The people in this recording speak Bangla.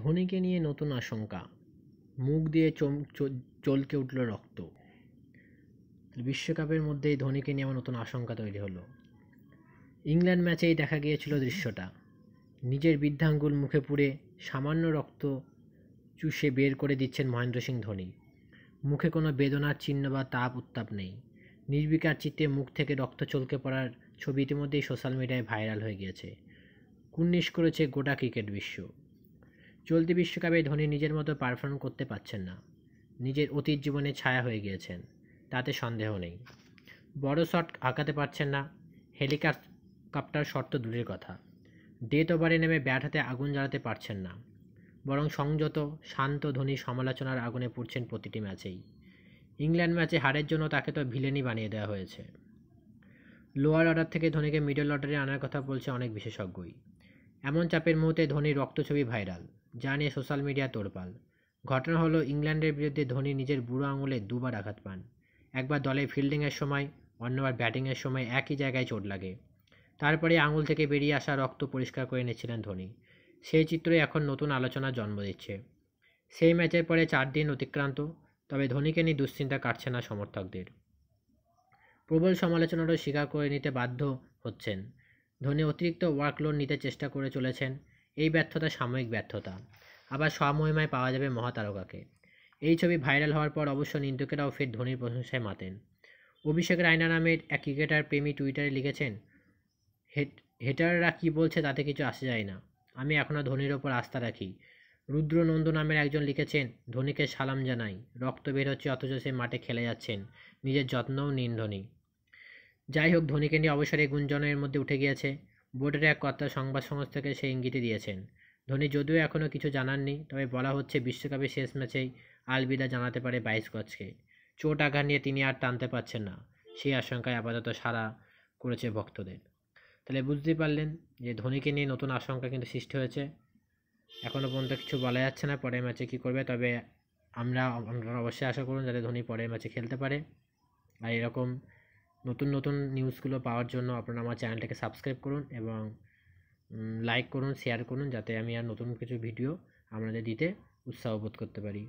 ধোনিকে নিয়ে নতুন আশঙ্কা মুখ দিয়ে চম চলকে উঠল রক্ত বিশ্বকাপের মধ্যেই ধোনিকে নিয়ে আমার নতুন আশঙ্কা তৈরি হলো ইংল্যান্ড ম্যাচেই দেখা গিয়েছিল দৃশ্যটা নিজের বৃদ্ধাঙ্গুল মুখে পুড়ে সামান্য রক্ত চুষে বের করে দিচ্ছেন মহেন্দ্র সিং ধোনি মুখে কোনো বেদনার চিহ্ন বা তাপ উত্তাপ নেই নির্বিকার চিত্তে মুখ থেকে রক্ত চলকে পড়ার ছবি ইতিমধ্যেই সোশ্যাল মিডিয়ায় ভাইরাল হয়ে গিয়েছে কুর্নিশ করেছে গোটা ক্রিকেট বিশ্ব চলতি বিশ্বকাপে ধোনি নিজের মতো পারফর্ম করতে পারছেন না নিজের অতীত জীবনে ছায়া হয়ে গিয়েছেন তাতে সন্দেহ নেই বড় শট আঁকাতে পারছেন না হেলিকপ্টার শর্ত দূরের কথা ডেথ ওভারে নেমে ব্যাট হাতে আগুন জ্বালাতে পারছেন না বরং সংযত শান্ত ধোনি সমালোচনার আগুনে পড়ছেন প্রতিটি ম্যাচেই ইংল্যান্ড ম্যাচে হারের জন্য তাকে তো ভিলেনই বানিয়ে দেওয়া হয়েছে লোয়ার অর্ডার থেকে ধোনিকে মিডল অর্ডারে আনার কথা বলছে অনেক বিশেষজ্ঞই এমন চাপের মুহূর্তে ধোনির রক্তছবি ভাইরাল যা নিয়ে সোশ্যাল মিডিয়া তোড়পাল ঘটনা হলো ইংল্যান্ডের বিরুদ্ধে ধোনি নিজের বুড়ো আঙুলে দুবার আঘাত পান একবার দলে ফিল্ডিংয়ের সময় অন্যবার ব্যাটিংয়ের সময় একই জায়গায় চোট লাগে তারপরে আঙুল থেকে বেরিয়ে আসা রক্ত পরিষ্কার করে এনেছিলেন ধোনি সেই চিত্র এখন নতুন আলোচনা জন্ম দিচ্ছে সেই ম্যাচের পরে চার দিন অতিক্রান্ত তবে ধোনিকে নিয়ে দুশ্চিন্তা কাটছে না সমর্থকদের প্রবল সমালোচনারও স্বীকার করে নিতে বাধ্য হচ্ছেন ধোনি অতিরিক্ত ওয়ার্কলোড নিতে চেষ্টা করে চলেছেন এই ব্যর্থতা সাময়িক ব্যর্থতা আবার স্বমহিমায় পাওয়া যাবে মহাতারকাকে এই ছবি ভাইরাল হওয়ার পর অবশ্য নিন্দুকেরাও ফের ধোনির প্রশংসায় মাতেন অভিষেক রায়না নামের এক ক্রিকেটার প্রেমী টুইটারে লিখেছেন হেটাররা কি বলছে তাতে কিছু আসে যায় না আমি এখনও ধোনির ওপর আস্থা রাখি রুদ্রনন্দ নামের একজন লিখেছেন ধোনিকে সালাম জানাই রক্ত বের হচ্ছে অথচ সে মাঠে খেলে যাচ্ছেন নিজের যত্নও নিন ধোনি যাই হোক ধোনিকে নিয়ে অবসরে গুঞ্জনের মধ্যে উঠে গিয়েছে বোর্ডের এক কর্তা সংবাদ সংস্থাকে সেই ইঙ্গিতে দিয়েছেন ধোনি যদিও এখনও কিছু জানাননি তবে বলা হচ্ছে বিশ্বকাপে শেষ ম্যাচেই আলবিদা জানাতে পারে বাইশ গজকে চোট আঘাত নিয়ে তিনি আর টানতে পারছেন না সেই আশঙ্কায় আপাতত সারা করেছে ভক্তদের তাহলে বুঝতেই পারলেন যে ধোনিকে নিয়ে নতুন আশঙ্কা কিন্তু সৃষ্টি হয়েছে এখনও পর্যন্ত কিছু বলা যাচ্ছে না পরের ম্যাচে কী করবে তবে আমরা আপনারা অবশ্যই আশা করুন যাতে ধোনি পরের ম্যাচে খেলতে পারে আর এরকম নতুন নতুন নিউজগুলো পাওয়ার জন্য আপনারা আমার চ্যানেলটাকে সাবস্ক্রাইব করুন এবং লাইক করুন শেয়ার করুন যাতে আমি আর নতুন কিছু ভিডিও আপনাদের দিতে উৎসাহ বোধ করতে পারি